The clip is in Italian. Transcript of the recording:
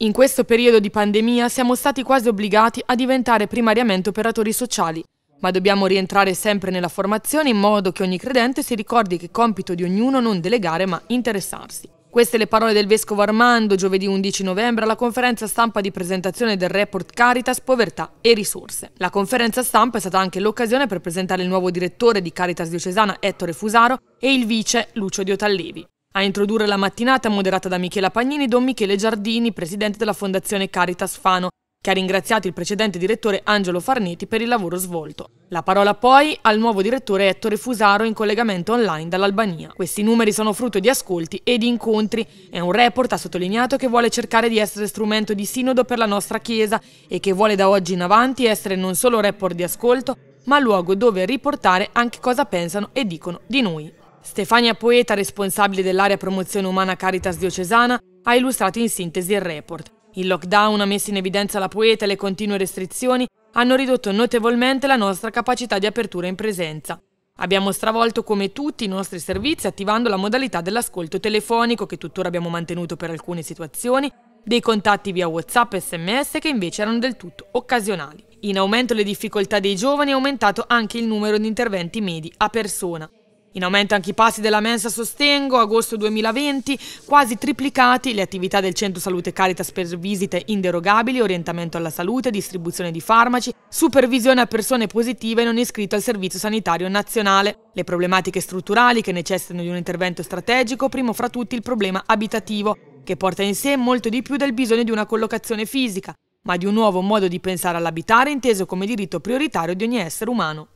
In questo periodo di pandemia siamo stati quasi obbligati a diventare primariamente operatori sociali, ma dobbiamo rientrare sempre nella formazione in modo che ogni credente si ricordi che è compito di ognuno non delegare ma interessarsi. Queste le parole del Vescovo Armando giovedì 11 novembre alla conferenza stampa di presentazione del report Caritas Povertà e Risorse. La conferenza stampa è stata anche l'occasione per presentare il nuovo direttore di Caritas Diocesana Ettore Fusaro e il vice Lucio Diotallevi. A introdurre la mattinata moderata da Michela Pagnini Don Michele Giardini, presidente della Fondazione Caritas Fano, che ha ringraziato il precedente direttore Angelo Farniti per il lavoro svolto. La parola poi al nuovo direttore Ettore Fusaro in collegamento online dall'Albania. Questi numeri sono frutto di ascolti e di incontri È un report ha sottolineato che vuole cercare di essere strumento di sinodo per la nostra Chiesa e che vuole da oggi in avanti essere non solo report di ascolto, ma luogo dove riportare anche cosa pensano e dicono di noi. Stefania Poeta, responsabile dell'area promozione umana Caritas diocesana, ha illustrato in sintesi il report. Il lockdown ha messo in evidenza la poeta e le continue restrizioni hanno ridotto notevolmente la nostra capacità di apertura in presenza. Abbiamo stravolto come tutti i nostri servizi attivando la modalità dell'ascolto telefonico che tuttora abbiamo mantenuto per alcune situazioni, dei contatti via WhatsApp e SMS che invece erano del tutto occasionali. In aumento le difficoltà dei giovani è aumentato anche il numero di interventi medi a persona. In aumento anche i passi della mensa sostengo, agosto 2020, quasi triplicati le attività del Centro Salute Caritas per visite inderogabili, orientamento alla salute, distribuzione di farmaci, supervisione a persone positive non iscritte al Servizio Sanitario Nazionale. Le problematiche strutturali che necessitano di un intervento strategico, primo fra tutti il problema abitativo, che porta in sé molto di più del bisogno di una collocazione fisica, ma di un nuovo modo di pensare all'abitare inteso come diritto prioritario di ogni essere umano.